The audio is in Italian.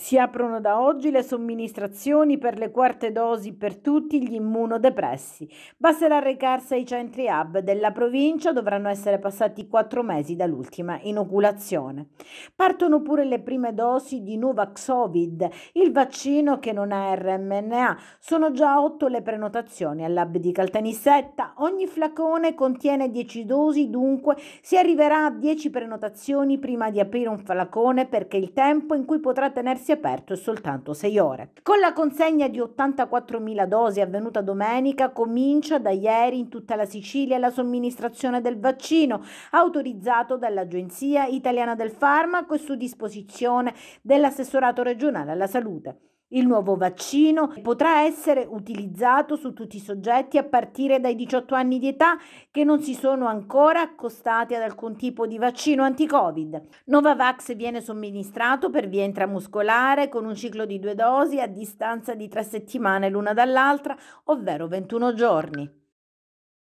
Si aprono da oggi le somministrazioni per le quarte dosi per tutti gli immunodepressi. Basterà recarsi ai centri hub della provincia, dovranno essere passati quattro mesi dall'ultima inoculazione. Partono pure le prime dosi di Novaxovid, il vaccino che non ha RMNA. Sono già otto le prenotazioni all'hub di Caltanissetta. Ogni flacone contiene 10 dosi, dunque si arriverà a 10 prenotazioni prima di aprire un flacone perché il tempo in cui potrà tenersi ritenersi aperto soltanto 6 ore. Con la consegna di 84.000 dosi avvenuta domenica comincia da ieri in tutta la Sicilia la somministrazione del vaccino autorizzato dall'Agenzia Italiana del Farmaco e su disposizione dell'assessorato regionale alla salute. Il nuovo vaccino potrà essere utilizzato su tutti i soggetti a partire dai 18 anni di età che non si sono ancora accostati ad alcun tipo di vaccino anti-Covid. Novavax viene somministrato per via intramuscolare con un ciclo di due dosi a distanza di tre settimane l'una dall'altra, ovvero 21 giorni.